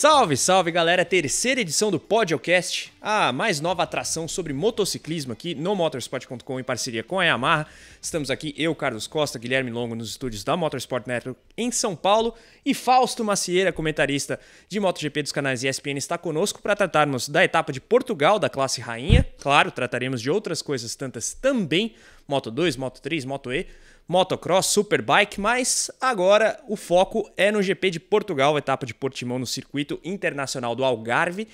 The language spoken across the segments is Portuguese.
Salve, salve galera! Terceira edição do Podcast, a mais nova atração sobre motociclismo aqui no motorsport.com em parceria com a Yamaha. Estamos aqui, eu, Carlos Costa, Guilherme Longo, nos estúdios da Motorsport Network em São Paulo e Fausto Macieira, comentarista de MotoGP dos canais ESPN, está conosco para tratarmos da etapa de Portugal da classe Rainha. Claro, trataremos de outras coisas tantas também, Moto 2, Moto 3, Moto E motocross, superbike, mas agora o foco é no GP de Portugal, etapa de Portimão no circuito internacional do Algarve.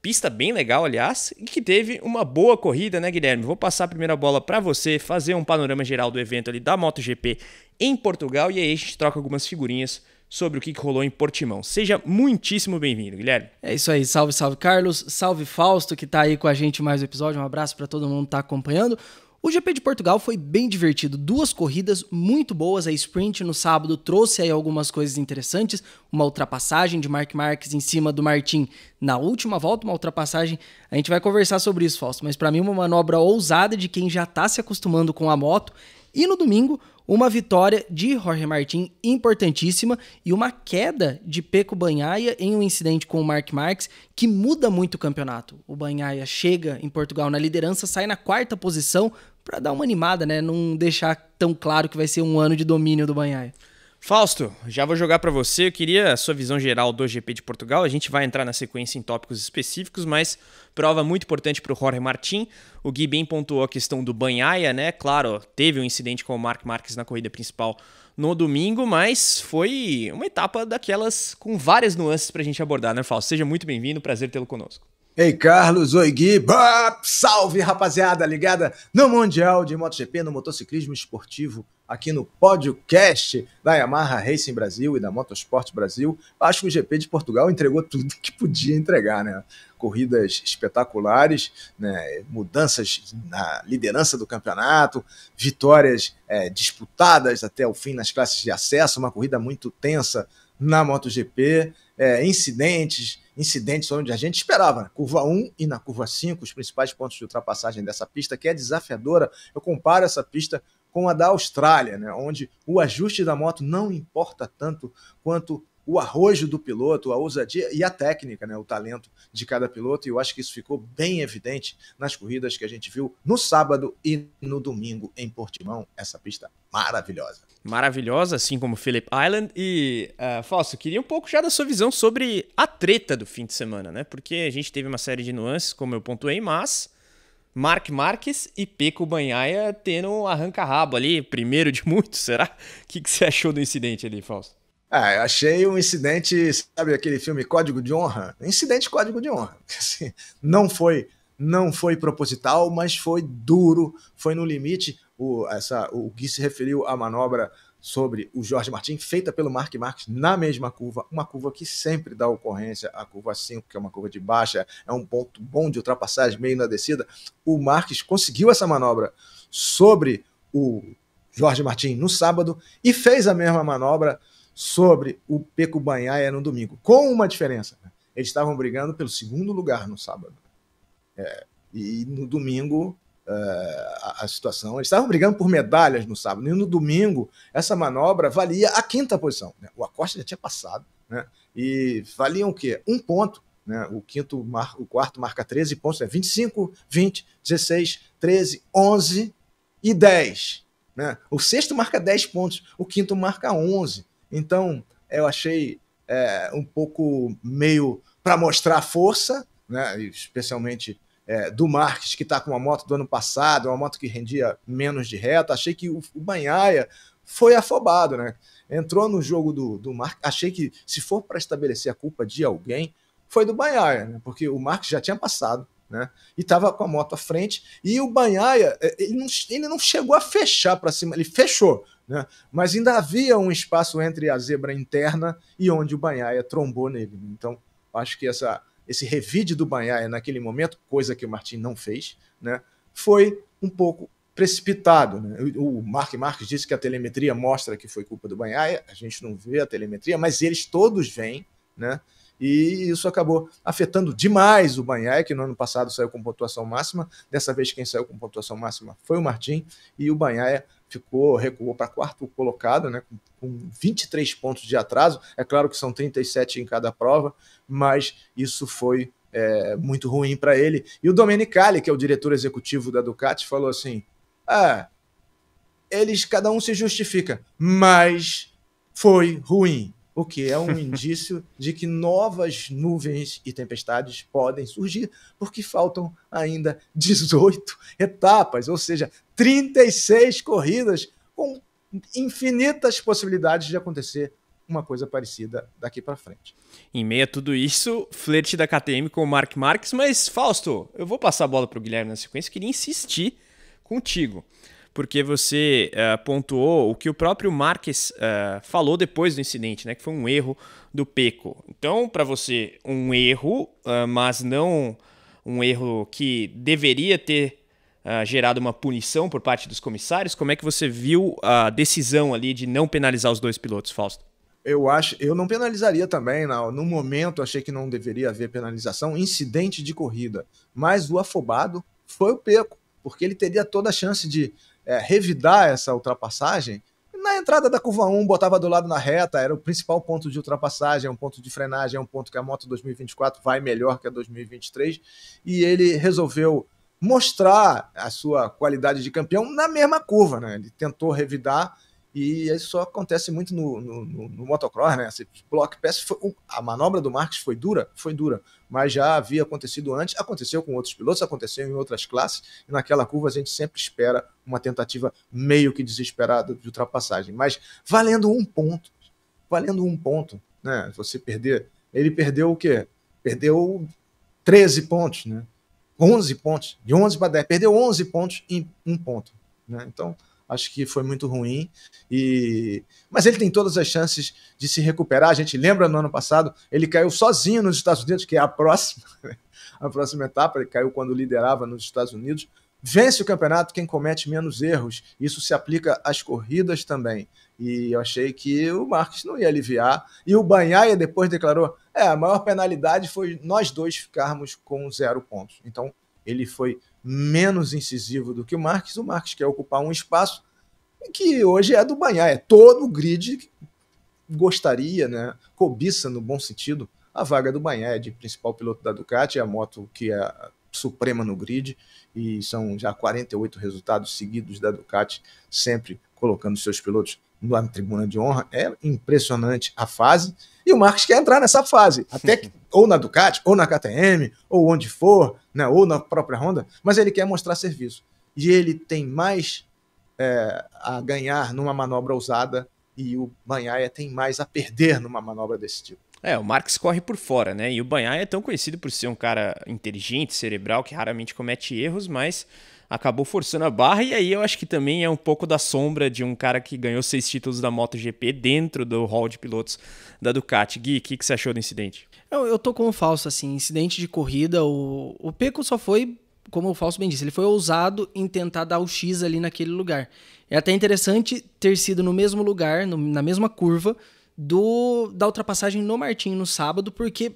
Pista bem legal, aliás, e que teve uma boa corrida, né, Guilherme? Vou passar a primeira bola para você, fazer um panorama geral do evento ali da MotoGP em Portugal e aí a gente troca algumas figurinhas sobre o que rolou em Portimão. Seja muitíssimo bem-vindo, Guilherme. É isso aí, salve, salve Carlos, salve Fausto que está aí com a gente mais um episódio. Um abraço para todo mundo que tá acompanhando. O GP de Portugal foi bem divertido, duas corridas muito boas. A sprint no sábado trouxe aí algumas coisas interessantes, uma ultrapassagem de Mark Marques em cima do Martin na última volta, uma ultrapassagem. A gente vai conversar sobre isso, Fausto, mas para mim uma manobra ousada de quem já está se acostumando com a moto. E no domingo, uma vitória de Jorge Martin importantíssima e uma queda de Peco Banhaia em um incidente com o Mark Marques que muda muito o campeonato. O Banhaia chega em Portugal na liderança, sai na quarta posição, para dar uma animada, né? Não deixar tão claro que vai ser um ano de domínio do Banhaia. Fausto, já vou jogar para você. Eu queria a sua visão geral do GP de Portugal. A gente vai entrar na sequência em tópicos específicos, mas prova muito importante para o Jorge Martin. O Gui bem pontuou a questão do Banhaia, né? Claro, teve um incidente com o Mark Marques na corrida principal no domingo, mas foi uma etapa daquelas com várias nuances para a gente abordar, né, Fausto? Seja muito bem-vindo, prazer tê-lo conosco. Ei, Carlos, oi, Gui. salve, rapaziada, ligada no Mundial de MotoGP, no motociclismo esportivo, aqui no podcast da Yamaha Racing Brasil e da Motorsport Brasil. Acho que o GP de Portugal entregou tudo que podia entregar, né? Corridas espetaculares, né? mudanças na liderança do campeonato, vitórias é, disputadas até o fim nas classes de acesso, uma corrida muito tensa na MotoGP, é, incidentes incidentes onde a gente esperava, na né? curva 1 e na curva 5, os principais pontos de ultrapassagem dessa pista, que é desafiadora. Eu comparo essa pista com a da Austrália, né, onde o ajuste da moto não importa tanto quanto o arrojo do piloto, a ousadia e a técnica, né, o talento de cada piloto. E eu acho que isso ficou bem evidente nas corridas que a gente viu no sábado e no domingo em Portimão, essa pista maravilhosa. Maravilhosa, assim como Phillip Island. E, uh, Fausto, queria um pouco já da sua visão sobre a treta do fim de semana, né? Porque a gente teve uma série de nuances, como eu pontuei, mas Mark Marques e Peco Banhaia tendo um arranca-rabo ali, primeiro de muitos, será? O que, que você achou do incidente ali, Fausto? Ah, eu achei um incidente, sabe aquele filme Código de Honra? Incidente Código de Honra. Assim, não foi, não foi proposital, mas foi duro, foi no limite. O, essa, o Gui se referiu à manobra sobre o Jorge Martin, feita pelo Mark Marques na mesma curva, uma curva que sempre dá ocorrência, a curva 5, que é uma curva de baixa, é um ponto bom de ultrapassagem, meio na descida. O Marques conseguiu essa manobra sobre o Jorge Martin no sábado e fez a mesma manobra sobre o Peco Banhaia no domingo, com uma diferença. Né? Eles estavam brigando pelo segundo lugar no sábado. É, e no domingo é, a, a, situação. Eles estavam brigando por medalhas no sábado. E no domingo, essa manobra valia a quinta posição. Né? O Acosta já tinha passado. Né? E valiam o quê? Um ponto. Né? O, quinto mar... o quarto marca 13 pontos. Né? 25, 20, 16, 13, 11 e 10. Né? O sexto marca 10 pontos. O quinto marca 11. Então, eu achei é, um pouco meio para mostrar a força, né? especialmente é, do Marques, que está com uma moto do ano passado, uma moto que rendia menos de reta. Achei que o, o Banhaia foi afobado, né? Entrou no jogo do, do Marques. Achei que se for para estabelecer a culpa de alguém, foi do Banhaia, né? porque o Marques já tinha passado. Né? E estava com a moto à frente. E o Banhaia, é, ele não, ele não chegou a fechar para cima, ele fechou, né? Mas ainda havia um espaço entre a zebra interna e onde o Banhaia trombou nele. Então, acho que essa, esse revide do Banhaia naquele momento, coisa que o Martin não fez, né? foi um pouco precipitado. Né? O Mark Marques disse que a telemetria mostra que foi culpa do Banhaia, a gente não vê a telemetria, mas eles todos vêm, né? e isso acabou afetando demais o Banhaia, que no ano passado saiu com pontuação máxima, dessa vez quem saiu com pontuação máxima foi o Martim, e o Banhaia ficou, recuou para quarto colocado, né, com, com 23 pontos de atraso. É claro que são 37 em cada prova, mas isso foi é, muito ruim para ele. E o Domenicali, que é o diretor executivo da Ducati, falou assim: ah, eles, cada um se justifica, mas foi ruim o que é um indício de que novas nuvens e tempestades podem surgir, porque faltam ainda 18 etapas, ou seja, 36 corridas com infinitas possibilidades de acontecer uma coisa parecida daqui para frente. Em meio a tudo isso, flerte da KTM com o Mark Marques, mas Fausto, eu vou passar a bola para o Guilherme na sequência, queria insistir contigo porque você uh, pontuou o que o próprio Marques uh, falou depois do incidente, né? Que foi um erro do Peco. Então, para você, um erro, uh, mas não um erro que deveria ter gerado uma punição por parte dos comissários. Como é que você viu a decisão ali de não penalizar os dois pilotos, Fausto? Eu acho, eu não penalizaria também, não. no momento achei que não deveria haver penalização, incidente de corrida, mas o afobado foi o Peco, porque ele teria toda a chance de é, revidar essa ultrapassagem, na entrada da curva 1, botava do lado na reta, era o principal ponto de ultrapassagem, é um ponto de frenagem, é um ponto que a moto 2024 vai melhor que a 2023, e ele resolveu mostrar a sua qualidade de campeão na mesma curva, né? Ele tentou revidar e isso acontece muito no, no, no, no motocross, né? Esse assim, block pass foi, a manobra do Marques foi dura, foi dura, mas já havia acontecido antes, aconteceu com outros pilotos, aconteceu em outras classes, e naquela curva a gente sempre espera uma tentativa meio que desesperada de ultrapassagem. Mas valendo um ponto, valendo um ponto, né? Você perder, ele perdeu o quê? Perdeu 13 pontos, né? 11 pontos, de 11 para 10, perdeu 11 pontos em um ponto, né? Então, acho que foi muito ruim. E mas ele tem todas as chances de se recuperar. A gente lembra no ano passado, ele caiu sozinho nos Estados Unidos, que é a próxima a próxima etapa, ele caiu quando liderava nos Estados Unidos. Vence o campeonato quem comete menos erros. Isso se aplica às corridas também. E eu achei que o Marques não ia aliviar. E o Banhaia depois declarou: é, a maior penalidade foi nós dois ficarmos com zero pontos. Então ele foi menos incisivo do que o Marques. O Marques quer ocupar um espaço que hoje é do Banhar, é todo o grid que gostaria, né, cobiça no bom sentido, a vaga do Banhar é de principal piloto da Ducati, é a moto que é suprema no grid e são já 48 resultados seguidos da Ducati, sempre colocando seus pilotos na tribuna de honra. É impressionante a fase. E o Marcos quer entrar nessa fase, até que, ou na Ducati, ou na KTM, ou onde for, né, ou na própria Honda, mas ele quer mostrar serviço. E ele tem mais é, a ganhar numa manobra ousada e o Banhaia tem mais a perder numa manobra desse tipo. É, o Marx corre por fora, né? E o Banhaia é tão conhecido por ser um cara inteligente, cerebral, que raramente comete erros, mas acabou forçando a barra, e aí eu acho que também é um pouco da sombra de um cara que ganhou seis títulos da MotoGP dentro do hall de pilotos da Ducati. Gui, o que, que, você achou do incidente? Eu, eu tô com o falso, assim, incidente de corrida, o, o Peco só foi, como o falso bem disse, ele foi ousado em tentar dar o X ali naquele lugar. É até interessante ter sido no mesmo lugar, no, na mesma curva, do da ultrapassagem no Martin no sábado, porque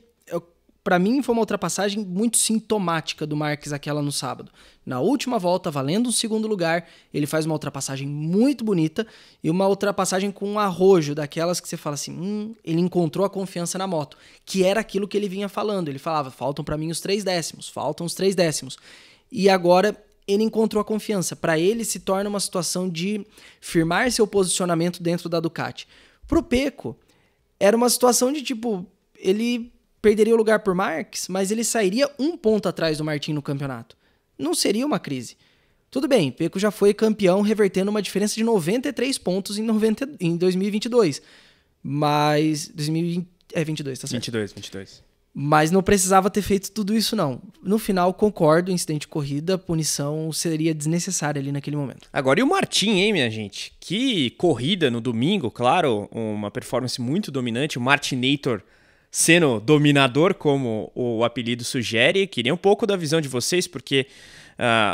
para mim foi uma ultrapassagem muito sintomática do Marques aquela no sábado. Na última volta, valendo um segundo lugar, ele faz uma ultrapassagem muito bonita e uma ultrapassagem com um arrojo daquelas que você fala assim, hum, ele encontrou a confiança na moto, que era aquilo que ele vinha falando. Ele falava, faltam para mim os três décimos, faltam os três décimos. E agora ele encontrou a confiança. Para ele se torna uma situação de firmar seu posicionamento dentro da Ducati. Pro Peco era uma situação de tipo ele perderia o lugar por Marques, mas ele sairia um ponto atrás do Martin no campeonato. Não seria uma crise. Tudo bem, Peco já foi campeão revertendo uma diferença de 93 pontos em, 90, em 2022. Mas 2020 é 22, tá certo? 22, 22. Mas não precisava ter feito tudo isso, não. No final, concordo, incidente de corrida, punição seria desnecessária ali naquele momento. Agora, e o Martin, hein, minha gente? Que corrida no domingo, claro, uma performance muito dominante. O Martinator sendo dominador, como o apelido sugere. Queria um pouco da visão de vocês, porque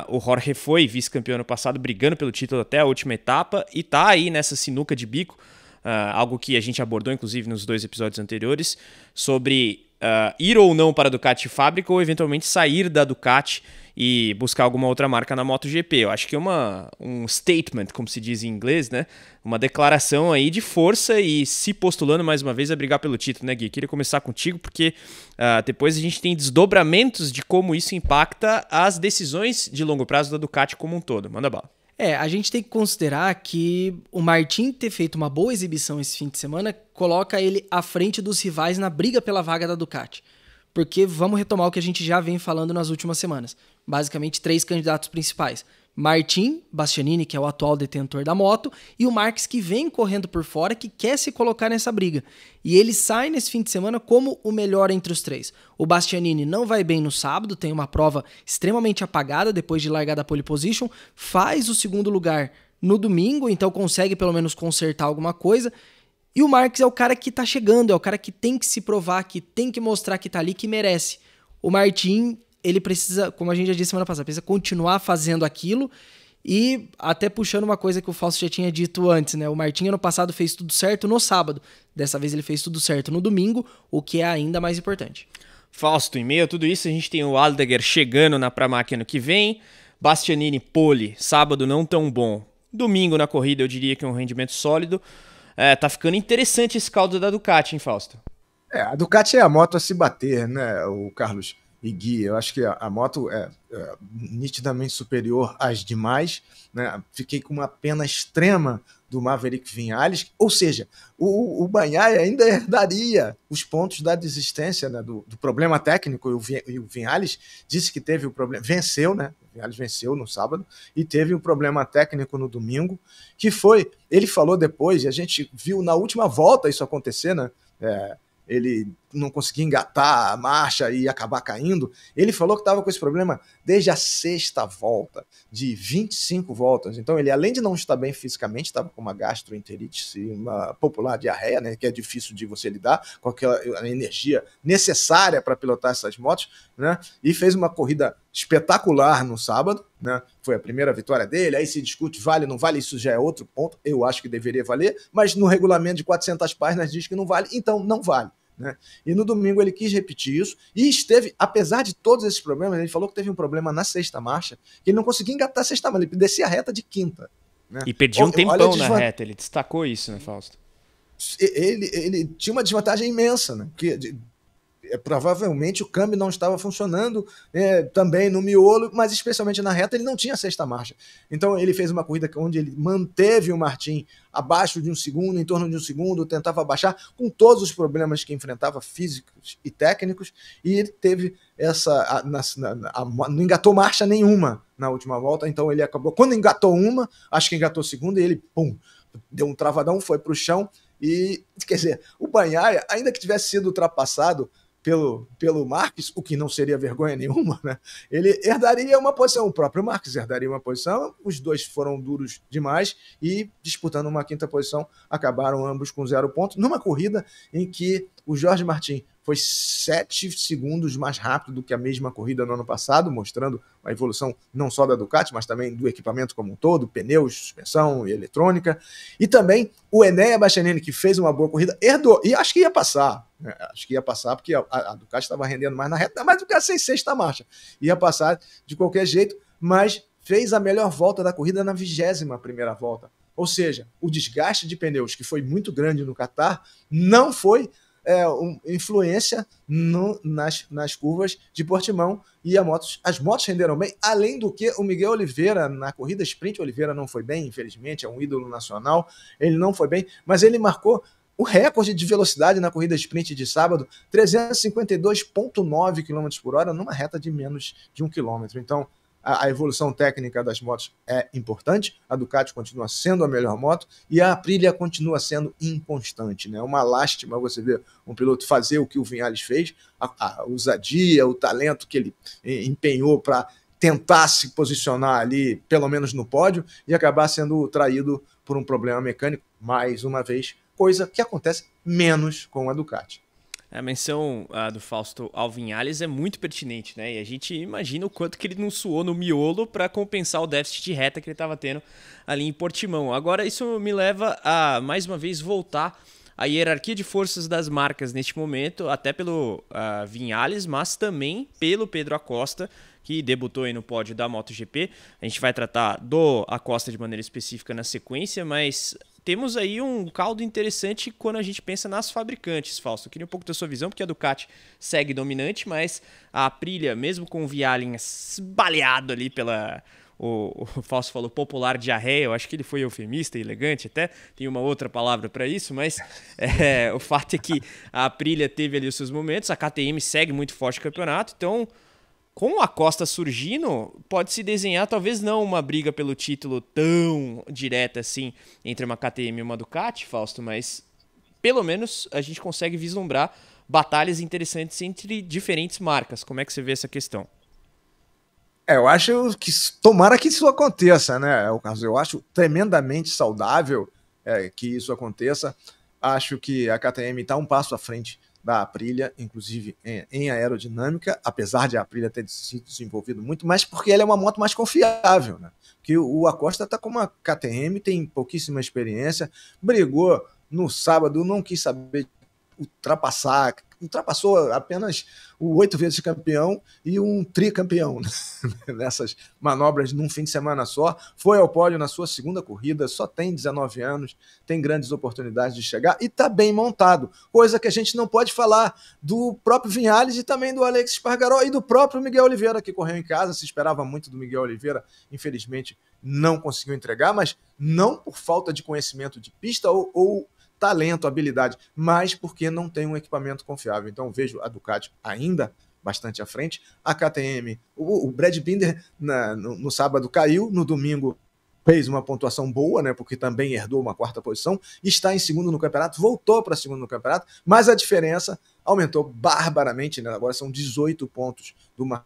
uh, o Jorge foi vice-campeão no passado, brigando pelo título até a última etapa, e tá aí nessa sinuca de bico, uh, algo que a gente abordou, inclusive, nos dois episódios anteriores, sobre uh, ir ou não para a Ducati Fábrica ou eventualmente sair da Ducati e buscar alguma outra marca na MotoGP. Eu acho que é uma, um statement, como se diz em inglês, né? Uma declaração aí de força e se postulando mais uma vez a brigar pelo título, né, Gui? Queria começar contigo porque uh, depois a gente tem desdobramentos de como isso impacta as decisões de longo prazo da Ducati como um todo. Manda bala. É, a gente tem que considerar que o Martin ter feito uma boa exibição esse fim de semana coloca ele à frente dos rivais na briga pela vaga da Ducati porque vamos retomar o que a gente já vem falando nas últimas semanas. Basicamente, três candidatos principais. Martin Bastianini, que é o atual detentor da moto, e o Marques, que vem correndo por fora, que quer se colocar nessa briga. E ele sai nesse fim de semana como o melhor entre os três. O Bastianini não vai bem no sábado, tem uma prova extremamente apagada depois de largar da pole position, faz o segundo lugar no domingo, então consegue pelo menos consertar alguma coisa. E o Marx é o cara que tá chegando, é o cara que tem que se provar, que tem que mostrar que tá ali, que merece. O Martin, ele precisa, como a gente já disse semana passada, precisa continuar fazendo aquilo e até puxando uma coisa que o Fausto já tinha dito antes, né? O Martin ano passado fez tudo certo no sábado. Dessa vez ele fez tudo certo no domingo, o que é ainda mais importante. Fausto, em meio a tudo isso, a gente tem o Aldeguer chegando na Pramac no que vem. Bastianini pole, sábado não tão bom. Domingo na corrida eu diria que é um rendimento sólido. É, tá ficando interessante esse caldo da Ducati, hein, Fausto? É, a Ducati é a moto a se bater, né, o Carlos? e guia. Eu acho que a, a moto é, é, nitidamente superior às demais. Né? Fiquei com uma pena extrema do Maverick Vinhales, ou seja, o, o Banhai ainda herdaria os pontos da desistência né? do, do, problema técnico, e o, e o Vinhales disse que teve o problema, venceu, né? Vinhales venceu no sábado e teve um problema técnico no domingo, que foi, ele falou depois, e a gente viu na última volta isso acontecer, né? É, ele não conseguir engatar a marcha e acabar caindo, ele falou que estava com esse problema desde a sexta volta, de 25 voltas. Então, ele, além de não estar bem fisicamente, estava com uma gastroenterite, uma popular diarreia, né, que é difícil de você lidar com aquela energia necessária para pilotar essas motos, né, e fez uma corrida espetacular no sábado, né? Foi a primeira vitória dele. Aí se discute vale, não vale, isso já é outro ponto. Eu acho que deveria valer, mas no regulamento de 400 páginas diz que não vale, então não vale. Né? E no domingo ele quis repetir isso e esteve, apesar de todos esses problemas, ele falou que teve um problema na sexta marcha, que ele não conseguia engatar a sexta marcha, ele descia a reta de quinta. Né? E pediu um tempão desvan... na reta, ele destacou isso, né, Fausto? Ele, ele tinha uma desvantagem imensa, né? Que, de, é, provavelmente o câmbio não estava funcionando é, também no miolo, mas especialmente na reta ele não tinha sexta marcha. Então ele fez uma corrida onde ele manteve o Martin abaixo de um segundo, em torno de um segundo, tentava abaixar, com todos os problemas que enfrentava, físicos e técnicos, e ele teve essa. A, na, na, a, não engatou marcha nenhuma na última volta, então ele acabou. Quando engatou uma, acho que engatou segunda, e ele, pum, deu um travadão, foi para o chão. E, quer dizer, o Banhaia, ainda que tivesse sido ultrapassado, pelo, pelo Marx, o que não seria vergonha nenhuma, né? ele herdaria uma posição, o próprio Marx herdaria uma posição, os dois foram duros demais e disputando uma quinta posição, acabaram ambos com zero ponto, numa corrida em que o Jorge Martin foi 7 segundos mais rápido do que a mesma corrida no ano passado, mostrando a evolução não só da Ducati, mas também do equipamento como um todo, pneus, suspensão e eletrônica. E também o Enéa Bastianini, que fez uma boa corrida, herdou, e acho que ia passar, né? acho que ia passar, porque a, a Ducati estava rendendo mais na reta, mas que a sem sexta marcha, ia passar de qualquer jeito, mas fez a melhor volta da corrida na vigésima primeira volta. Ou seja, o desgaste de pneus, que foi muito grande no Catar, não foi é, um, influência no, nas, nas curvas de Portimão e a motos, as motos renderam bem, além do que o Miguel Oliveira, na corrida sprint, Oliveira não foi bem, infelizmente, é um ídolo nacional, ele não foi bem, mas ele marcou o recorde de velocidade na corrida sprint de sábado, 352,9 km por hora, numa reta de menos de um quilômetro. Então, a, evolução técnica das motos é importante, a Ducati continua sendo a melhor moto e a Aprilia continua sendo inconstante. Né? É né? uma lástima você ver um piloto fazer o que o Vinhales fez, a, a ousadia, o talento que ele empenhou para tentar se posicionar ali, pelo menos no pódio, e acabar sendo traído por um problema mecânico, mais uma vez, coisa que acontece menos com a Ducati. A menção ah, do Fausto Alvinhales é muito pertinente, né? E a gente imagina o quanto que ele não suou no miolo para compensar o déficit de reta que ele estava tendo ali em Portimão. Agora, isso me leva a, mais uma vez, voltar à hierarquia de forças das marcas neste momento, até pelo ah, Vinhales, mas também pelo Pedro Acosta, que debutou aí no pódio da MotoGP. A gente vai tratar do Acosta de maneira específica na sequência, mas temos aí um caldo interessante quando a gente pensa nas fabricantes, Fausto. Eu queria um pouco da sua visão, porque a Ducati segue dominante, mas a Aprilia, mesmo com o Vialin baleado ali pela, o, o Fausto falou popular diarreia, eu acho que ele foi eufemista, elegante até, tem uma outra palavra para isso, mas é, o fato é que a Aprilia teve ali os seus momentos, a KTM segue muito forte o campeonato, então com a Costa surgindo, pode se desenhar talvez não uma briga pelo título tão direta assim entre uma KTM e uma Ducati, Fausto, mas pelo menos a gente consegue vislumbrar batalhas interessantes entre diferentes marcas. Como é que você vê essa questão? É, eu acho que tomara que isso aconteça, né? É eu acho tremendamente saudável é, que isso aconteça. Acho que a KTM está um passo à frente da Aprilia, inclusive em, em, aerodinâmica, apesar de a Aprilia ter se desenvolvido muito mais, porque ela é uma moto mais confiável, né? Que o, o Acosta está com uma KTM, tem pouquíssima experiência, brigou no sábado, não quis saber ultrapassar, ultrapassou apenas o oito vezes campeão e um tricampeão nessas manobras num fim de semana só. Foi ao pódio na sua segunda corrida, só tem 19 anos, tem grandes oportunidades de chegar e está bem montado, coisa que a gente não pode falar do próprio Vinhales e também do Alex Espargaró e do próprio Miguel Oliveira, que correu em casa, se esperava muito do Miguel Oliveira, infelizmente não conseguiu entregar, mas não por falta de conhecimento de pista ou, ou talento, habilidade, mas porque não tem um equipamento confiável. Então vejo a Ducati ainda bastante à frente, a KTM, o, o Brad Binder na, no, no sábado caiu, no domingo fez uma pontuação boa, né? Porque também herdou uma quarta posição, está em segundo no campeonato, voltou para segundo no campeonato, mas a diferença aumentou barbaramente, né? Agora são 18 pontos do Mar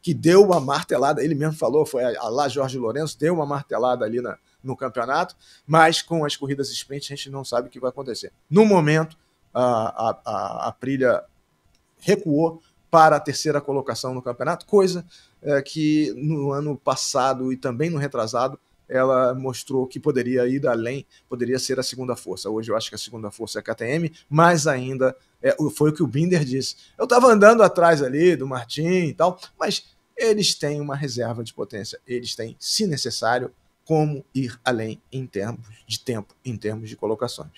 que deu uma martelada, ele mesmo falou, foi a lá Jorge Lourenço, deu uma martelada ali na, no campeonato, mas com as corridas sprint a gente não sabe o que vai acontecer. No momento, a, a, a recuou para a terceira colocação no campeonato, coisa é, que no ano passado e também no retrasado ela mostrou que poderia ir além, poderia ser a segunda força. Hoje eu acho que a segunda força é a KTM, mas ainda é, foi o que o Binder disse. Eu estava andando atrás ali do Martin e tal, mas eles têm uma reserva de potência. Eles têm, se necessário, como ir além em termos de tempo, em termos de colocações.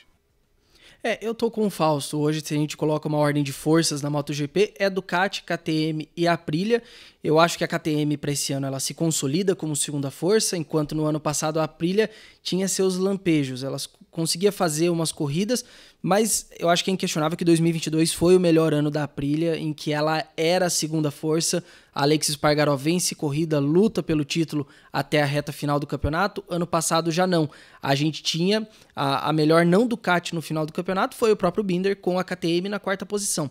É, eu tô com o Fausto. Hoje, se a gente coloca uma ordem de forças na MotoGP, é Ducati, KTM e Aprilia. Eu acho que a KTM para esse ano ela se consolida como segunda força, enquanto no ano passado a Aprilia tinha seus lampejos. Ela conseguia fazer umas corridas, mas eu acho que é inquestionável que 2022 foi o melhor ano da Aprilia, em que ela era a segunda força. Alexis Pargaró vence corrida, luta pelo título até a reta final do campeonato. Ano passado já não. A gente tinha a, a melhor não Ducati no final do campeonato, foi o próprio Binder com a KTM na quarta posição.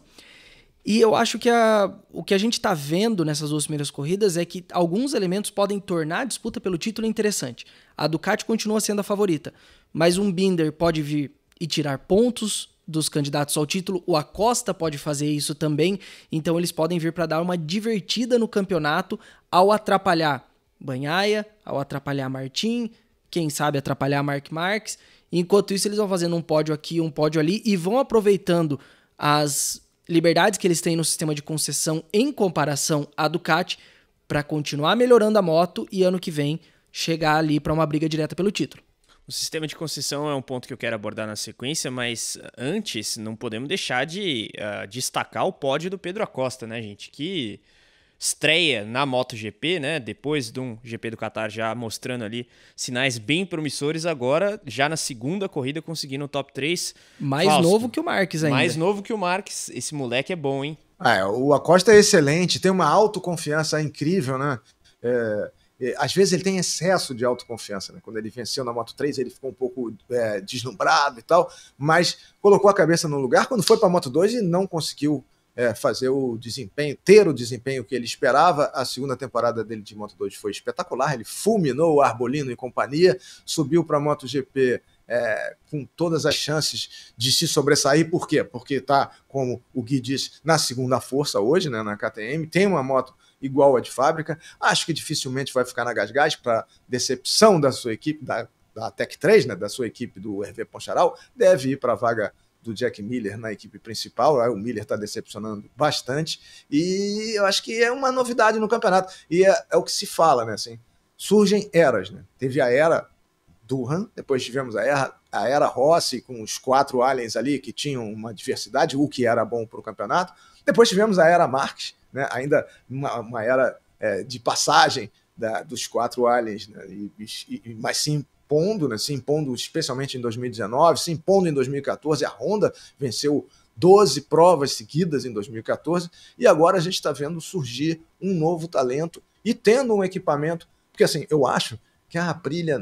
E eu acho que a, o que a gente está vendo nessas duas primeiras corridas é que alguns elementos podem tornar a disputa pelo título interessante. A Ducati continua sendo a favorita, mas um Binder pode vir e tirar pontos dos candidatos ao título. O Acosta pode fazer isso também, então eles podem vir para dar uma divertida no campeonato ao atrapalhar Banhaia, ao atrapalhar Martim, quem sabe atrapalhar Mark Marques. Enquanto isso, eles vão fazendo um pódio aqui, um pódio ali e vão aproveitando as liberdades que eles têm no sistema de concessão em comparação à Ducati para continuar melhorando a moto e ano que vem chegar ali para uma briga direta pelo título. O sistema de concessão é um ponto que eu quero abordar na sequência, mas antes não podemos deixar de uh, destacar o pódio do Pedro Acosta, né, gente? Que estreia na MotoGP, né? Depois de um GP do Qatar já mostrando ali sinais bem promissores, agora já na segunda corrida conseguindo o top 3. Mais Fausto, novo que o Marques ainda. Mais novo que o Marques. Esse moleque é bom, hein? Ah, é, o Acosta é excelente, tem uma autoconfiança incrível, né? É é, às vezes ele tem excesso de autoconfiança, né? Quando ele venceu na Moto 3, ele ficou um pouco é, deslumbrado e tal, mas colocou a cabeça no lugar quando foi para a Moto 2 e não conseguiu é, fazer o desempenho, ter o desempenho que ele esperava. A segunda temporada dele de Moto 2 foi espetacular, ele fulminou o Arbolino e companhia, subiu para a MotoGP é, com todas as chances de se sobressair. Por quê? Porque está, como o Gui disse na segunda força hoje, né, na KTM, tem uma moto igual a de fábrica. Acho que dificilmente vai ficar na Gasgás, para decepção da sua equipe, da, da Tec 3, né, da sua equipe do RV Poncharal, deve ir para a vaga do Jack Miller na equipe principal. Ah, o Miller está decepcionando bastante e eu acho que é uma novidade no campeonato. E é, é o que se fala, né? Assim, surgem eras, né? Teve a era Durham, depois tivemos a era, a era Rossi com os quatro aliens ali que tinham uma diversidade, o que era bom para o campeonato. Depois tivemos a era Marques, né? ainda uma, uma era é, de passagem da, dos quatro aliens, né? e, e, mas se impondo, né? se impondo especialmente em 2019, se impondo em 2014, a Honda venceu 12 provas seguidas em 2014, e agora a gente está vendo surgir um novo talento e tendo um equipamento, porque assim, eu acho que a Aprilia,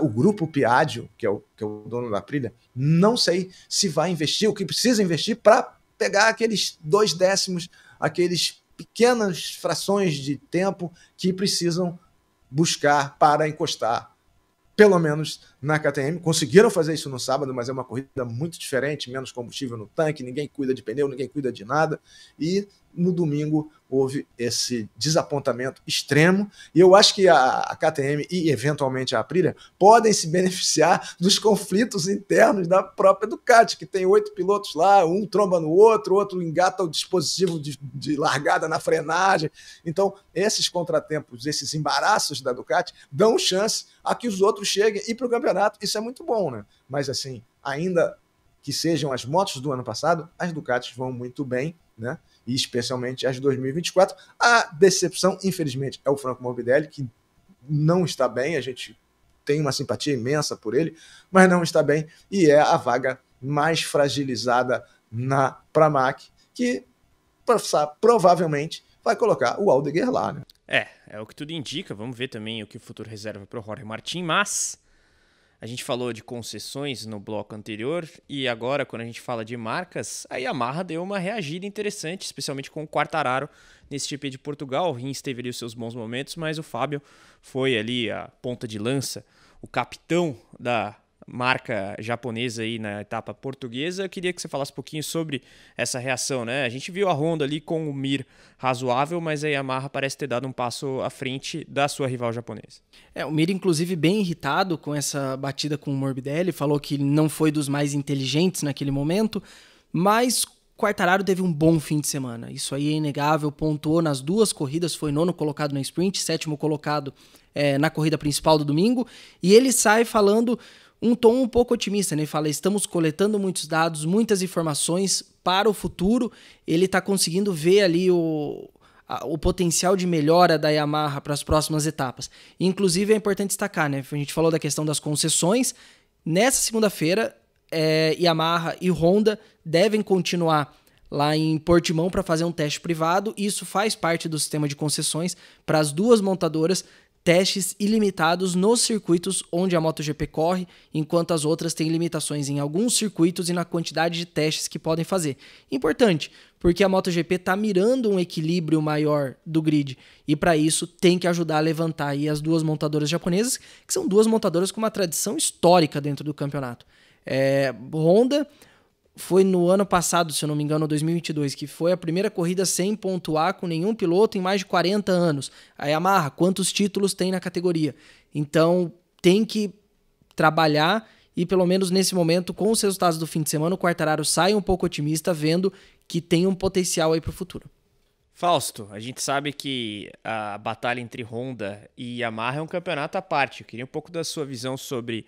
o grupo Piaggio, que é o, que é o dono da Aprilia, não sei se vai investir o que precisa investir para pegar aqueles dois décimos, aqueles pequenas frações de tempo que precisam buscar para encostar, pelo menos na KTM. Conseguiram fazer isso no sábado, mas é uma corrida muito diferente, menos combustível no tanque, ninguém cuida de pneu, ninguém cuida de nada, e no domingo houve esse desapontamento extremo. E eu acho que a, KTM e eventualmente a Aprilia podem se beneficiar dos conflitos internos da própria Ducati, que tem oito pilotos lá, um tromba no outro, outro engata o dispositivo de, de largada na frenagem. Então, esses contratempos, esses embaraços da Ducati dão chance a que os outros cheguem e para o campeonato. Isso é muito bom, né? Mas assim, ainda que sejam as motos do ano passado, as Ducatis vão muito bem, né? e especialmente as de 2024. A decepção, infelizmente, é o Franco Morbidelli, que não está bem, a gente tem uma simpatia imensa por ele, mas não está bem e é a vaga mais fragilizada na Pramac, que provavelmente vai colocar o Aldeguer lá, né? É, é o que tudo indica. Vamos ver também o que o futuro reserva para o Jorge Martin, mas a gente falou de concessões no bloco anterior e agora, quando a gente fala de marcas, a Yamaha deu uma reagida interessante, especialmente com o Quartararo nesse GP de Portugal. O Rins teve ali os seus bons momentos, mas o Fábio foi ali a ponta de lança, o capitão da marca japonesa aí na etapa portuguesa. Eu queria que você falasse um pouquinho sobre essa reação, né? A gente viu a Honda ali com o Mir razoável, mas a Yamaha parece ter dado um passo à frente da sua rival japonesa. É, o Mir inclusive bem irritado com essa batida com o Morbidelli, falou que não foi dos mais inteligentes naquele momento, mas Quartararo teve um bom fim de semana. Isso aí é inegável, pontuou nas duas corridas, foi nono colocado na sprint, sétimo colocado é, na corrida principal do domingo, e ele sai falando um tom um pouco otimista. Né? Ele fala: estamos coletando muitos dados, muitas informações para o futuro. Ele está conseguindo ver ali o, a, o potencial de melhora da Yamaha para as próximas etapas. Inclusive, é importante destacar: né? a gente falou da questão das concessões. Nessa segunda-feira, é, Yamaha e Honda devem continuar lá em Portimão para fazer um teste privado. Isso faz parte do sistema de concessões para as duas montadoras testes ilimitados nos circuitos onde a MotoGP corre, enquanto as outras têm limitações em alguns circuitos e na quantidade de testes que podem fazer. Importante, porque a MotoGP está mirando um equilíbrio maior do grid e para isso tem que ajudar a levantar aí as duas montadoras japonesas, que são duas montadoras com uma tradição histórica dentro do campeonato. É, Honda foi no ano passado, se eu não me engano, 2022, que foi a primeira corrida sem pontuar com nenhum piloto em mais de 40 anos. A Yamaha, quantos títulos tem na categoria? Então, tem que trabalhar e pelo menos nesse momento, com os resultados do fim de semana, o Quartararo sai um pouco otimista, vendo que tem um potencial aí para o futuro. Fausto, a gente sabe que a batalha entre Honda e Yamaha é um campeonato à parte. Eu queria um pouco da sua visão sobre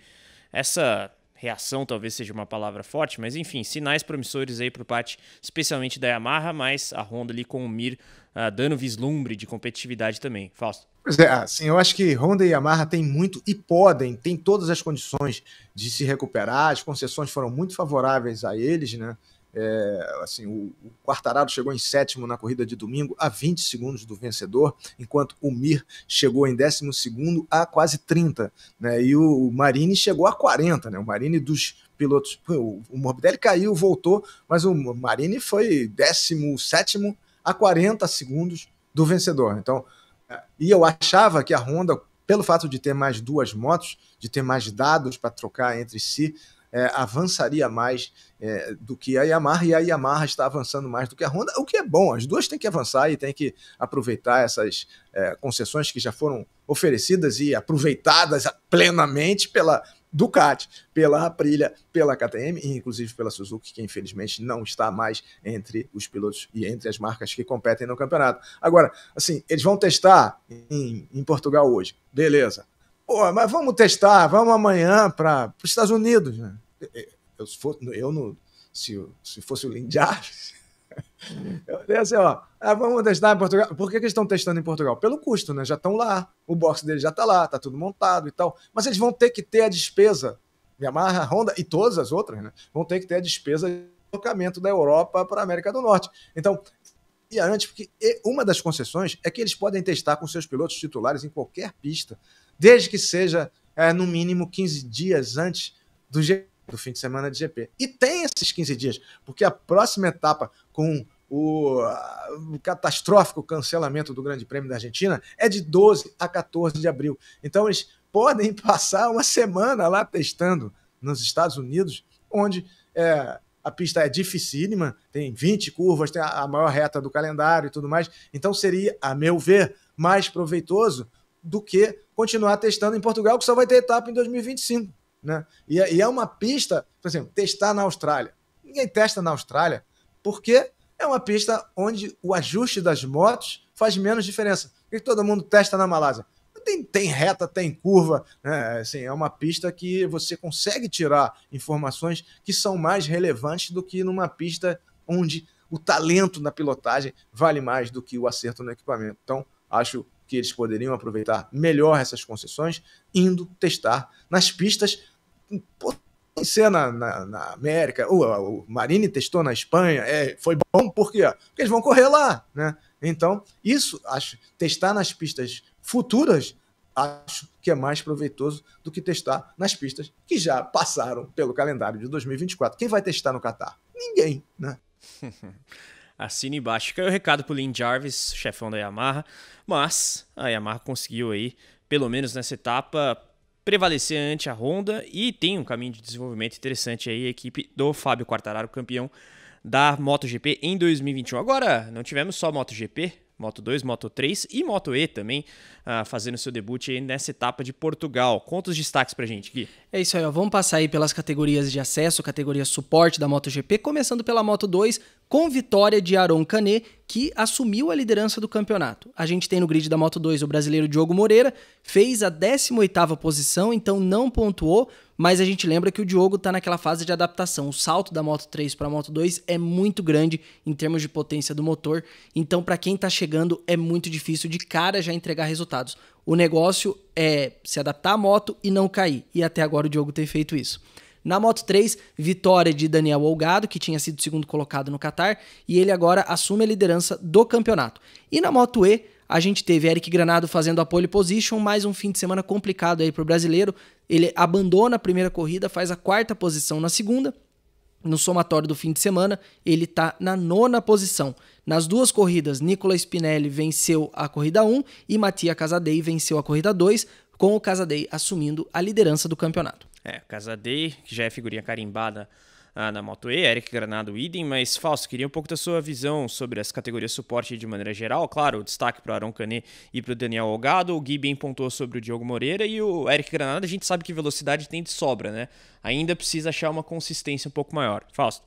essa reação talvez seja uma palavra forte, mas enfim, sinais promissores aí por parte especialmente da Yamaha, mas a Honda ali com o Mir uh, dando vislumbre de competitividade também. Fausto. Pois é, assim, eu acho que Honda e Yamaha têm muito e podem, têm todas as condições de se recuperar. As concessões foram muito favoráveis a eles, né? É, assim, o, o Quartararo chegou em sétimo na corrida de domingo, a 20 segundos do vencedor, enquanto o Mir chegou em décimo segundo a quase 30, né? E o, o Marini chegou a 40, né? O Marini dos pilotos, o, o Morbidelli caiu, voltou, mas o Marini foi décimo sétimo a 40 segundos do vencedor. Então, é, e eu achava que a Honda, pelo fato de ter mais duas motos, de ter mais dados para trocar entre si, é, avançaria mais é, do que a Yamaha, e a Yamaha está avançando mais do que a Honda, o que é bom, as duas têm que avançar e têm que aproveitar essas é, concessões que já foram oferecidas e aproveitadas plenamente pela Ducati, pela Aprilia, pela KTM e inclusive pela Suzuki, que infelizmente não está mais entre os pilotos e entre as marcas que competem no campeonato. Agora, assim, eles vão testar em, em Portugal hoje, beleza. Pô, mas vamos testar, vamos amanhã para os Estados Unidos, né? É, é, eu, eu no, se, se fosse o Lindar, eu dei assim, ó, ah, vamos testar em Portugal. Por que, que, eles estão testando em Portugal? Pelo custo, né? Já estão lá, o box dele já está lá, tá tudo montado e tal. Mas eles vão ter que ter a despesa, Yamaha, Honda e todas as outras, né? Vão ter que ter a despesa de deslocamento da Europa para a América do Norte. Então, e antes, porque uma das concessões é que eles podem testar com seus pilotos titulares em qualquer pista, desde que seja é, no mínimo 15 dias antes do do fim de semana de GP. E tem esses 15 dias, porque a próxima etapa com ah, o, catastrófico cancelamento do Grande Prêmio da Argentina é de 12 a 14 de abril. Então eles podem passar uma semana lá testando nos Estados Unidos, onde é, a pista é dificílima, tem 20 curvas, tem a maior reta do calendário e tudo mais. Então seria, a meu ver, mais proveitoso do que continuar testando em Portugal, que só vai ter etapa em 2025. Né? E, é, e é uma pista, por exemplo, testar na Austrália. Ninguém testa na Austrália porque é uma pista onde o ajuste das motos faz menos diferença. Por que todo mundo testa na Malásia? Tem, tem reta, tem curva, né? assim, é uma pista que você consegue tirar informações que são mais relevantes do que numa pista onde o talento na pilotagem vale mais do que o acerto no equipamento. Então, acho que eles poderiam aproveitar melhor essas concessões indo testar nas pistas ser na, na, na, América, o, o Marini testou na Espanha, é, foi bom porque, quê? porque eles vão correr lá, né? Então, isso, acho, testar nas pistas futuras, acho que é mais proveitoso do que testar nas pistas que já passaram pelo calendário de 2024. Quem vai testar no Catar? Ninguém, né? Assina embaixo. caiu o recado pro Lynn Jarvis, chefão da Yamaha, mas a Yamaha conseguiu aí, pelo menos nessa etapa, prevalecer ante a Honda e tem um caminho de desenvolvimento interessante aí a equipe do Fábio Quartararo, campeão da MotoGP em 2021. Agora, não tivemos só MotoGP, Moto 2, Moto 3 e MotoE também uh, fazendo seu debut nessa etapa de Portugal. Conta os destaques pra gente, Gui. É isso aí, ó. vamos passar aí pelas categorias de acesso, categoria suporte da MotoGP, começando pela Moto 2, com vitória de Aaron Canet, que assumiu a liderança do campeonato. A gente tem no grid da Moto 2 o brasileiro Diogo Moreira, fez a 18ª posição, então não pontuou, mas a gente lembra que o Diogo está naquela fase de adaptação. O salto da Moto 3 para a Moto 2 é muito grande em termos de potência do motor, então para quem está chegando é muito difícil de cara já entregar resultados. O negócio é se adaptar à moto e não cair, e até agora o Diogo tem feito isso. Na Moto 3, vitória de Daniel Olgado, que tinha sido segundo colocado no Qatar, e ele agora assume a liderança do campeonato. E na Moto E, a gente teve Eric Granado fazendo a pole position, mais um fim de semana complicado aí para o brasileiro. Ele abandona a primeira corrida, faz a quarta posição na segunda. No somatório do fim de semana, ele está na nona posição. Nas duas corridas, Nicola Spinelli venceu a corrida 1 e Matias Casadei venceu a corrida 2, com o Casadei assumindo a liderança do campeonato. É, Casadei, que já é figurinha carimbada ah, na Moto E, Eric Granado, idem, mas Fausto, queria um pouco da sua visão sobre as categorias suporte de maneira geral. Claro, o destaque para o Aron Canet e para o Daniel Algado, o Gui bem pontuou sobre o Diogo Moreira e o Eric Granado, a gente sabe que velocidade tem de sobra, né? Ainda precisa achar uma consistência um pouco maior. Fausto.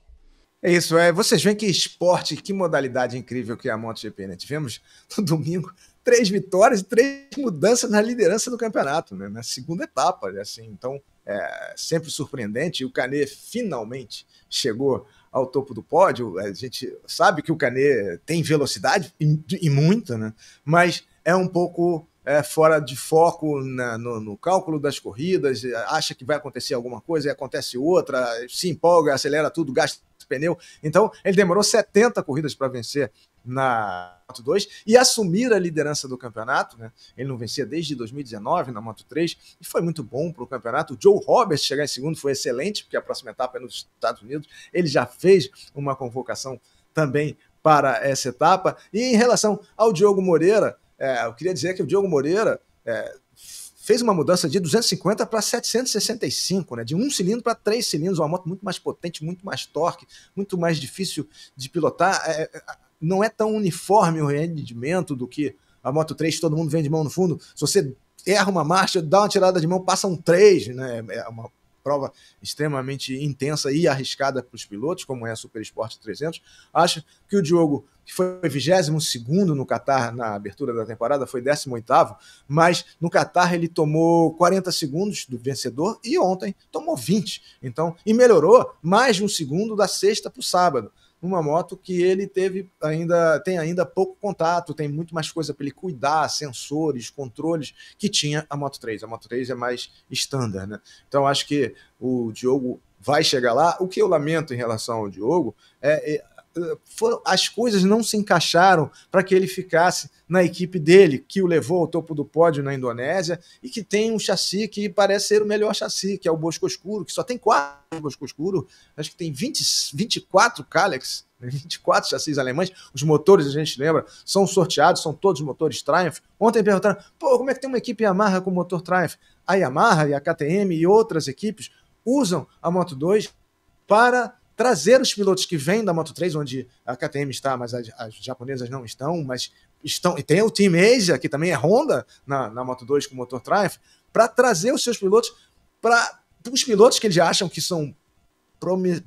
É isso, é. Vocês veem que esporte, que modalidade incrível que é a MotoGP, né? Tivemos no domingo três vitórias e três mudanças na liderança do campeonato, né? Na segunda etapa, assim. Então, é, sempre surpreendente. E o Canê finalmente chegou ao topo do pódio. A gente sabe que o Canê tem velocidade e, e muita, né? mas é um pouco é, fora de foco na, no, no, cálculo das corridas, acha que vai acontecer alguma coisa e acontece outra, se empolga, acelera tudo, gasta pneu. Então, ele demorou 70 corridas para vencer na Moto 2 e assumir a liderança do campeonato. Né? Ele não vencia desde 2019 na Moto 3 e foi muito bom para o campeonato. O Joe Roberts chegar em segundo foi excelente, porque a próxima etapa é nos Estados Unidos. Ele já fez uma convocação também para essa etapa. E em relação ao Diogo Moreira, é, eu queria dizer que o Diogo Moreira. É, fez uma mudança de 250 para 765, né? De um cilindro para três cilindros, uma moto muito mais potente, muito mais torque, muito mais difícil de pilotar. É, é não é tão uniforme o rendimento do que a Moto 3, todo mundo vem de mão no fundo. Se você erra uma marcha, dá uma tirada de mão, passa um 3, né? É, é uma prova extremamente intensa e arriscada para os pilotos, como é a Super Sport 300. Acho que o Diogo, que foi 22º no Qatar na abertura da temporada, foi 18º, mas no Qatar ele tomou 40 segundos do vencedor e ontem tomou 20. Então, e melhorou mais de um segundo da sexta para o sábado numa moto que ele teve ainda tem ainda pouco contato, tem muito mais coisa para ele cuidar, sensores, controles que tinha a Moto 3. A Moto 3 é mais standard, né? Então acho que o Diogo vai chegar lá. O que eu lamento em relação ao Diogo é, é foram, as coisas não se encaixaram para que ele ficasse na equipe dele, que o levou ao topo do pódio na Indonésia e que tem um chassi que parece ser o melhor chassi, que é o Bosco escuro que só tem quatro Bosco escuro acho que tem 20, 24 Kalex, 24 chassis alemães, os motores, a gente lembra, são sorteados, são todos motores Triumph. Ontem perguntaram, pô, como é que tem uma equipe Yamaha com motor Triumph? A Yamaha e a KTM e outras equipes usam a Moto 2 para trazer os pilotos que vêm da Moto 3, onde a KTM está, mas as, as japonesas não estão, mas estão. E tem o Team Asia, que também é Honda na, na Moto 2 com o motor Triumph, para trazer os seus pilotos para os pilotos que eles acham que são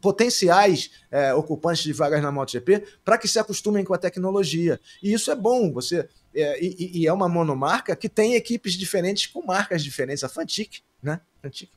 potenciais é, ocupantes de vagas na MotoGP para que se acostumem com a tecnologia. E isso é bom, você. É, e, e, é uma monomarca que tem equipes diferentes com marcas diferentes. A Fantic, né? Fantic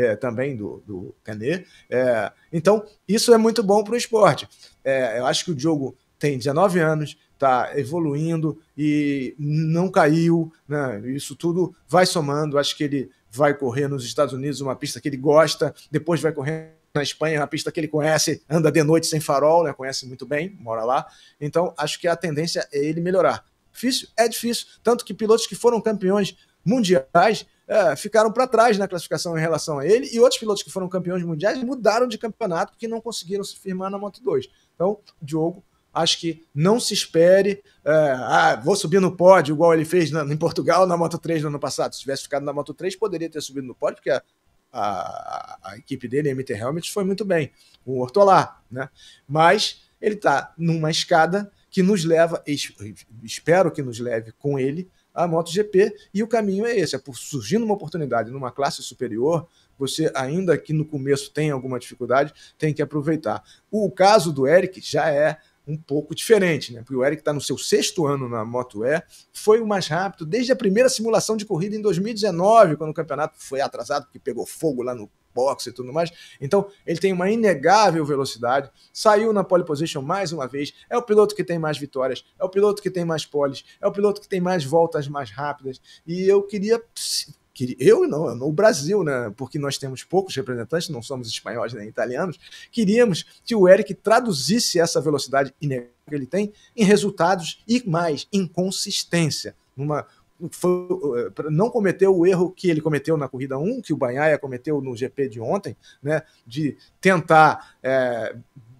é, também do, do Canê. É, então, isso é muito bom para o esporte. É, eu acho que o Diogo tem 19 anos, está evoluindo e não caiu. Né? Isso tudo vai somando. Acho que ele vai correr nos Estados Unidos, uma pista que ele gosta, depois vai correr na Espanha, uma pista que ele conhece, anda de noite sem farol, né? conhece muito bem, mora lá. Então, acho que a tendência é ele melhorar. Difícil? É difícil. Tanto que pilotos que foram campeões mundiais é, ficaram para trás na classificação em relação a ele, e outros pilotos que foram campeões mundiais mudaram de campeonato porque não conseguiram se firmar na Moto 2. Então, Diogo, acho que não se espere, é, ah, vou subir no pódio, igual ele fez na, em Portugal na Moto 3 no ano passado. Se tivesse ficado na Moto 3, poderia ter subido no pódio, porque a, a, a equipe dele, a MT Helmet, foi muito bem, o Hortolá, né? Mas ele está numa escada que nos leva, espero que nos leve com ele, a MotoGP, e o caminho é esse, é por surgindo uma oportunidade numa classe superior, você ainda que no começo tem alguma dificuldade, tem que aproveitar. O caso do Eric já é um pouco diferente, né? Porque o Eric está no seu sexto ano na Moto E, foi o mais rápido desde a primeira simulação de corrida em 2019, quando o campeonato foi atrasado, porque pegou fogo lá no boxe e tudo mais. Então, ele tem uma inegável velocidade. Saiu na pole position mais uma vez. É o piloto que tem mais vitórias, é o piloto que tem mais poles, é o piloto que tem mais voltas mais rápidas. E eu queria eu não, o Brasil, né, porque nós temos poucos representantes, não somos espanhóis nem italianos, queríamos que o Eric traduzisse essa velocidade inegável que ele tem em resultados e mais em consistência, numa foi, eh, não cometeu o erro que ele cometeu na corrida 1, que o Banhaia cometeu no GP de ontem, né, de tentar é,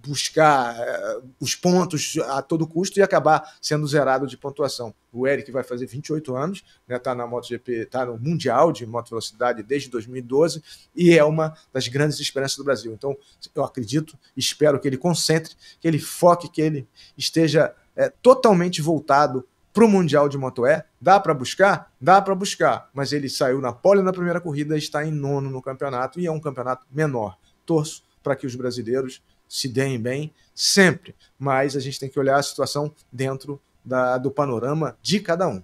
buscar é, os pontos a todo custo e acabar sendo zerado de pontuação. O Eric vai fazer 28 anos, está né, na MotoGP, está no Mundial de Moto Velocidade desde 2012 e é uma das grandes esperanças do Brasil. Então, eu acredito, espero que ele concentre, que ele foque, que ele esteja é, totalmente voltado para o Mundial de Moto Dá para buscar? Dá para buscar, mas ele saiu na pole na primeira corrida e está em nono no campeonato, e é um campeonato menor. Torço para que os brasileiros se deem bem sempre, mas a gente tem que olhar a situação dentro da, do panorama de cada um.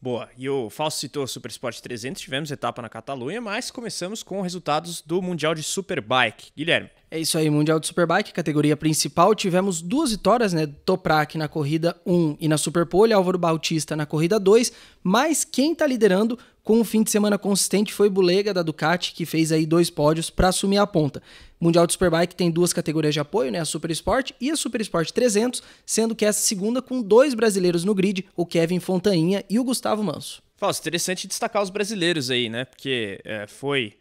Boa, e o Fausto citou o Super Sport 300, tivemos etapa na Catalunha, mas começamos com resultados do Mundial de Superbike. Guilherme, é isso aí, Mundial de Superbike, categoria principal. Tivemos duas vitórias, né? Toprak na corrida 1 e na Superpole, Álvaro Bautista na corrida 2, mas quem tá liderando com um fim de semana consistente foi Bulega da Ducati, que fez aí dois pódios para assumir a ponta. Mundial de Superbike tem duas categorias de apoio, né? A Super Sport e a Super Sport 300, sendo que essa segunda com dois brasileiros no grid, o Kevin Fontainha e o Gustavo Manso. Fausto, interessante destacar os brasileiros aí, né? Porque é, foi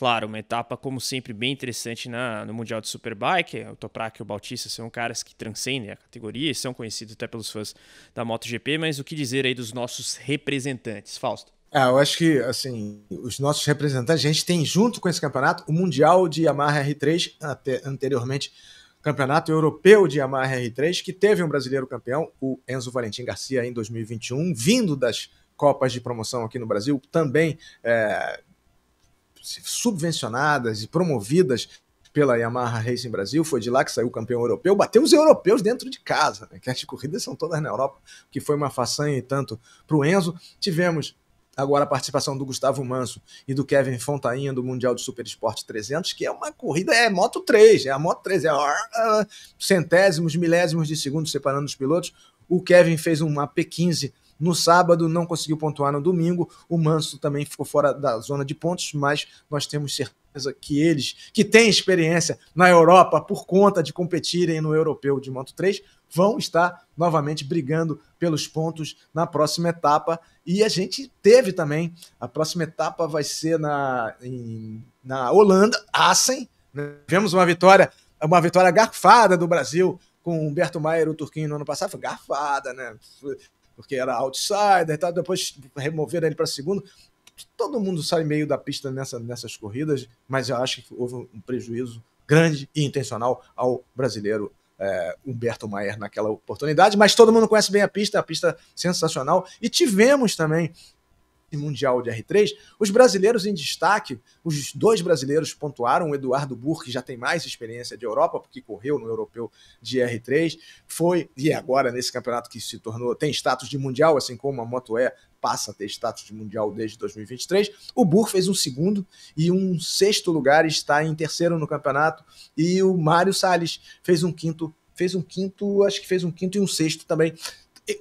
Claro, uma etapa, como sempre, bem interessante na, no Mundial de Superbike. O Toprak e o Bautista são caras que transcendem a categoria e são conhecidos até pelos fãs da MotoGP, mas o que dizer aí dos nossos representantes, Fausto? É, eu acho que, assim, os nossos representantes, a gente tem junto com esse campeonato o Mundial de Yamaha R3, até anteriormente Campeonato Europeu de Yamaha R3, que teve um brasileiro campeão, o Enzo Valentim Garcia, em 2021, vindo das Copas de Promoção aqui no Brasil, também é, subvencionadas e promovidas pela Yamaha Racing Brasil, foi de lá que saiu o campeão europeu, bateu os europeus dentro de casa, né, que as corridas são todas na Europa, que foi uma façanha e tanto para o Enzo. Tivemos agora a participação do Gustavo Manso e do Kevin Fontainha do Mundial de Supersport 300, que é uma corrida, é Moto 3, é a Moto 3, é centésimos, milésimos de segundo separando os pilotos. O Kevin fez uma P15 no sábado, não conseguiu pontuar no domingo. O Manso também ficou fora da zona de pontos, mas nós temos certeza que eles, que têm experiência na Europa por conta de competirem no europeu de Moto 3, vão estar novamente brigando pelos pontos na próxima etapa. E a gente teve também, a próxima etapa vai ser na, em, na Holanda, Assen. Né? Tivemos uma vitória, uma vitória garfada do Brasil com o Humberto Maier, o Turquinho, no ano passado. Foi garfada, né? Foi, porque era outsider e tal, depois removeram ele para segundo. Todo mundo sai meio da pista nessa, nessas corridas, mas eu acho que houve um prejuízo grande e intencional ao brasileiro é, Humberto Maier naquela oportunidade, mas todo mundo conhece bem a pista, é a pista sensacional. E tivemos também mundial de R3, os brasileiros em destaque, os dois brasileiros pontuaram, o Eduardo Burke já tem mais experiência de Europa, porque correu no europeu de R3, foi, e é agora nesse campeonato que se tornou, tem status de mundial, assim como a Moto E é, passa a ter status de mundial desde 2023, o Burke fez um segundo e um sexto lugar, está em terceiro no campeonato, e o Mário Salles fez um quinto, fez um quinto, acho que fez um quinto e um sexto também,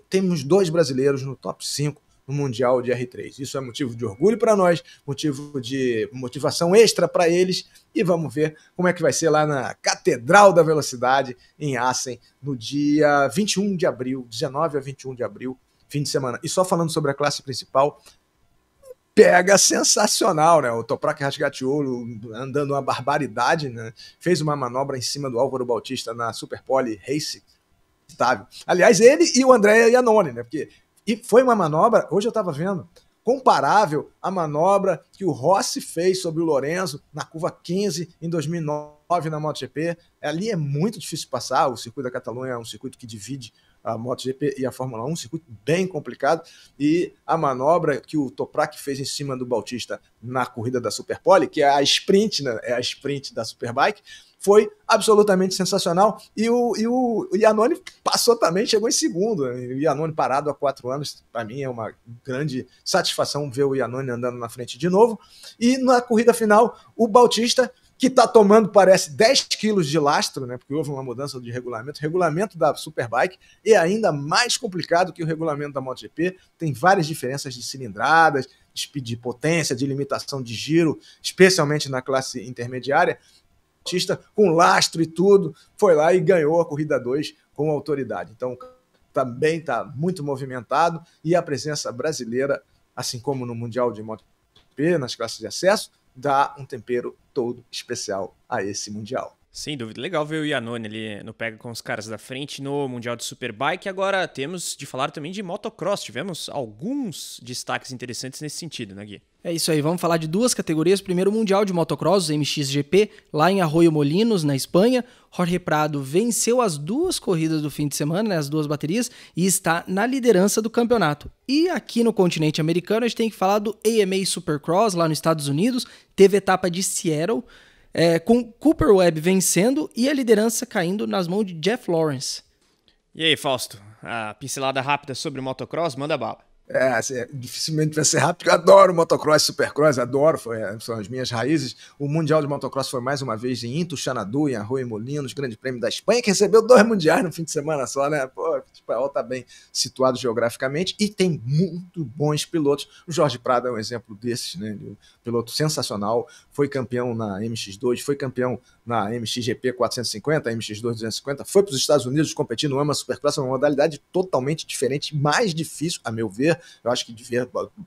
temos dois brasileiros no top 5 no Mundial de R3. Isso é motivo de orgulho para nós, motivo de motivação extra para eles e vamos ver como é que vai ser lá na Catedral da Velocidade em Assen no dia 21 de abril, 19 a 21 de abril, fim de semana. E só falando sobre a classe principal, pega sensacional, né? O Toprak Rasgatiolo andando uma barbaridade, né? Fez uma manobra em cima do Álvaro Bautista na Superpole Race. Aliás, ele e o André Iannone, né? Porque e foi uma manobra, hoje eu estava vendo, comparável à manobra que o Rossi fez sobre o Lorenzo na curva 15 em 2009 na MotoGP. Ali é muito difícil passar, o circuito da Catalunha é um circuito que divide a MotoGP e a Fórmula 1, um circuito bem complicado, e a manobra que o Toprak fez em cima do Bautista na corrida da Superpole, que é a sprint, né? é a sprint da Superbike, foi absolutamente sensacional. E o, e o Yanone passou também, chegou em segundo. Né? O Yanone parado há quatro anos, para mim é uma grande satisfação ver o Yanone andando na frente de novo. E na corrida final, o Bautista que está tomando, parece, 10 quilos de lastro, né? Porque houve uma mudança de regulamento. O regulamento da Superbike é ainda mais complicado que o regulamento da MotoGP. Tem várias diferenças de cilindradas, de potência, de limitação de giro, especialmente na classe intermediária com lastro e tudo, foi lá e ganhou a corrida 2 com autoridade. Então, também está muito movimentado e a presença brasileira, assim como no Mundial de MotoGP, nas classes de acesso, dá um tempero todo especial a esse Mundial. Sem dúvida. Legal ver o Iannone ali no pega com os caras da frente no Mundial de Superbike. Agora temos de falar também de motocross. Tivemos alguns destaques interessantes nesse sentido, né, Gui? É isso aí, vamos falar de duas categorias. Primeiro, o Mundial de Motocross, MXGP, lá em Arroio Molinos, na Espanha. Jorge Prado venceu as duas corridas do fim de semana, né, as duas baterias, e está na liderança do campeonato. E aqui no continente americano, a gente tem que falar do AMA Supercross, lá nos Estados Unidos. Teve etapa de Seattle é, com Cooper Webb vencendo e a liderança caindo nas mãos de Jeff Lawrence. E aí, Fausto, a pincelada rápida sobre o motocross, manda bala. É, assim, é, dificilmente vai ser rápido. Eu adoro motocross, supercross, adoro, foi, são as minhas raízes. O Mundial de Motocross foi mais uma vez em Into, Xanadu, em Arroio Molinos, Grande Prêmio da Espanha, que recebeu dois mundiais no fim de semana só, né? Pô, o espanhol está bem situado geograficamente e tem muito bons pilotos. O Jorge Prada é um exemplo desses, né? É um piloto sensacional, foi campeão na MX2, foi campeão na MXGP 450, MX2 250, foi para os Estados Unidos competir no AMA Supercross, uma modalidade totalmente diferente, mais difícil, a meu ver. Eu acho que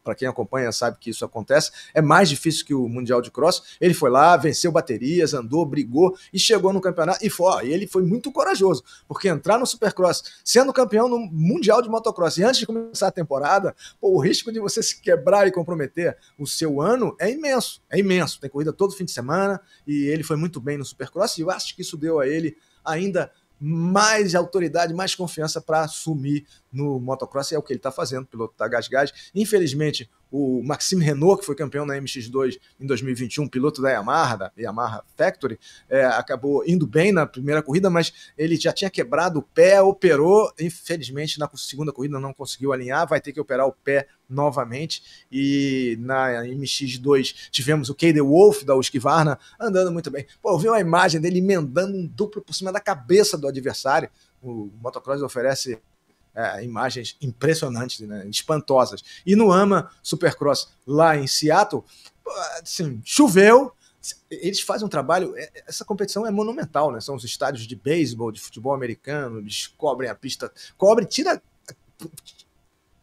para quem acompanha sabe que isso acontece, é mais difícil que o Mundial de Cross. Ele foi lá, venceu baterias, andou, brigou e chegou no campeonato e foi, e ele foi muito corajoso, porque entrar no Supercross, sendo campeão no Mundial de Motocross e antes de começar a temporada, pô, o risco de você se quebrar e comprometer o seu ano é imenso, é imenso. Tem corrida todo fim de semana e ele foi muito bem no Supercross, e eu acho que isso deu a ele ainda mais autoridade, mais confiança para assumir no motocross, e é o que ele está fazendo, piloto da tá Gás Gás. Infelizmente, o Maxime Renault, que foi campeão na MX2 em 2021, piloto da Yamaha, da Yamaha Factory, é, acabou indo bem na primeira corrida, mas ele já tinha quebrado o pé, operou, infelizmente na segunda corrida não conseguiu alinhar, vai ter que operar o pé novamente. E na MX2 tivemos o Kade Wolf da Husqvarna andando muito bem. Pô, viu a imagem dele emendando um duplo por cima da cabeça do adversário. O motocross oferece é, imagens impressionantes, né? espantosas. E no AMA Supercross, lá em Seattle, assim, choveu. Eles fazem um trabalho. É, essa competição é monumental, né? São os estádios de beisebol, de futebol americano, eles cobrem a pista, cobre, tira.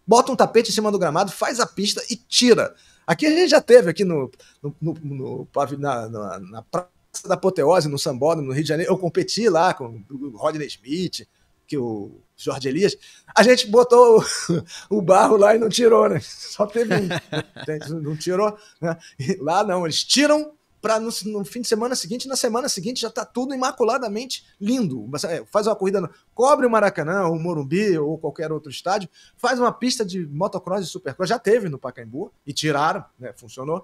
Bota um tapete em cima do gramado, faz a pista e tira. Aqui a gente já teve aqui no, no, no, no na, na, na, Praça da Apoteose, no Sambódromo, no Rio de Janeiro. Eu competi lá com o Rodney Smith, que o Jorge Elias, a gente botou o, o barro lá e não tirou, né? Só teve um. Né? não tirou. Né? lá não, eles tiram para no, no, fim de semana seguinte, na semana seguinte já está tudo imaculadamente lindo. É, faz uma corrida, cobre o Maracanã, ou o Morumbi, ou qualquer outro estádio, faz uma pista de motocross e supercross, já teve no Pacaembu, e tiraram, né, funcionou,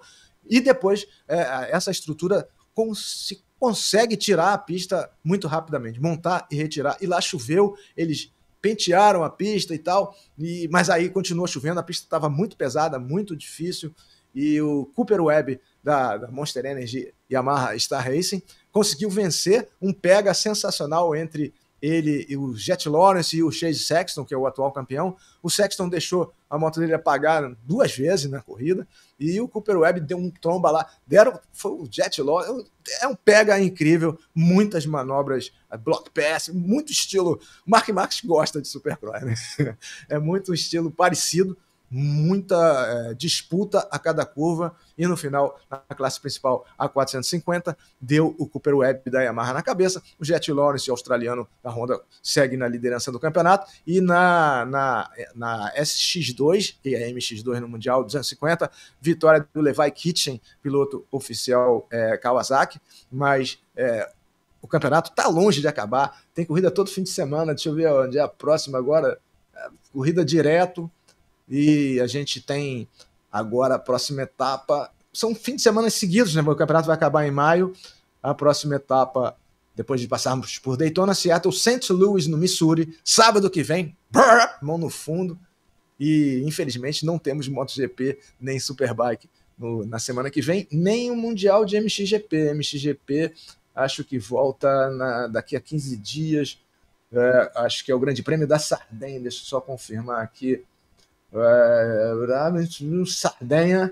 e depois é, essa estrutura se consegue tirar a pista muito rapidamente, montar e retirar, e lá choveu, eles pentearam a pista e tal, e, mas aí continuou chovendo, a pista estava muito pesada, muito difícil, e o Cooper Webb da, da Monster Energy Yamaha Star Racing conseguiu vencer um pega sensacional entre ele e o Jet Lawrence e o Chase Sexton, que é o atual campeão. O Sexton deixou a moto dele apagar duas vezes na corrida e o Cooper Webb deu um tromba lá. Deram, foi o Jet Lawrence, é um pega incrível, muitas manobras, eh, block pass, muito estilo. Mark Max gosta de Supercross, né? É muito estilo parecido muita é, disputa a cada curva e no final, na classe principal, a 450, deu o Cooper Webb da Yamaha na cabeça. O Jet Lawrence, australiano da Honda, segue na liderança do campeonato e na, na, na SX2 e é a MX2 no Mundial 250, vitória do Levi Kitchen, piloto oficial é, Kawasaki, mas. É, o campeonato está longe de acabar, tem corrida todo fim de semana. Deixa eu ver onde é a próxima agora. É, corrida direto, e a gente tem agora a próxima etapa. São fim de semana seguidos, né? O campeonato vai acabar em maio. A próxima etapa, depois de passarmos por Daytona, Seattle, St. Louis, no Missouri, sábado que vem, brrr, mão no fundo. E infelizmente não temos MotoGP nem Superbike no, na semana que vem, nem o Mundial de MXGP. MXGP acho que volta na, daqui a 15 dias. É, acho que é o Grande Prêmio da Sardenha, deixa eu só confirmar aqui. É, é no Sardenha,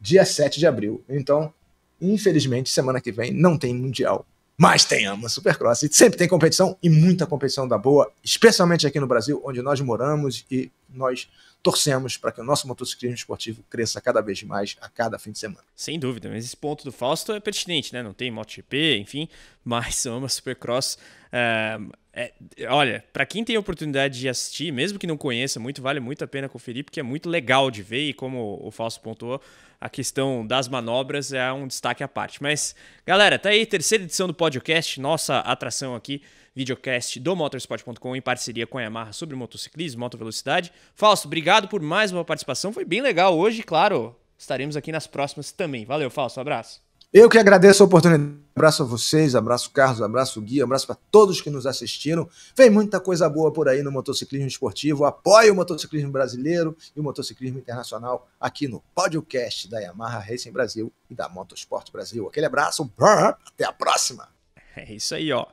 dia 7 de abril. Então, infelizmente, semana que vem não tem Mundial. Mas tem ama Supercross. E sempre tem competição e muita competição da boa, especialmente aqui no Brasil, onde nós moramos e nós torcemos para que o nosso motociclismo esportivo cresça cada vez mais a cada fim de semana. Sem dúvida, mas esse ponto do Fausto é pertinente, né? Não tem MotoGP, enfim, mas é uma Supercross. Eh, é, é, olha, para quem tem a oportunidade de assistir, mesmo que não conheça muito, vale muito a pena conferir, porque é muito legal de ver e como o Fausto pontuou, a questão das manobras é um destaque à parte. Mas, galera, tá aí terceira edição do podcast, nossa atração aqui videocast do motorsport.com em parceria com a Yamaha sobre motociclismo, motovelocidade. Fausto, obrigado por mais uma participação, foi bem legal hoje, claro. Estaremos aqui nas próximas também. Valeu, Fausto, um abraço. Eu que agradeço a oportunidade. Abraço a vocês, abraço Carlos, abraço Gui, abraço para todos que nos assistiram. Vem muita coisa boa por aí no motociclismo esportivo. Apoie o motociclismo brasileiro e o motociclismo internacional aqui no podcast da Yamaha Racing Brasil e da Motorsport Brasil. Aquele abraço, até a próxima. É isso aí, ó.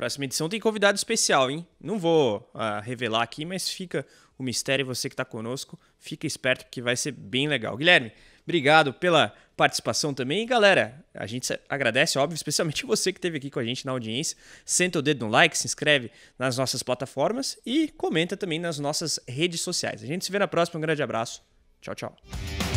Próxima edição tem convidado especial, hein? Não vou uh, revelar aqui, mas fica o mistério você que está conosco, fica esperto que vai ser bem legal. Guilherme, obrigado pela participação também. E galera, a gente agradece, óbvio, especialmente você que esteve aqui com a gente na audiência. Senta o dedo no like, se inscreve nas nossas plataformas e comenta também nas nossas redes sociais. A gente se vê na próxima. Um grande abraço. Tchau, tchau.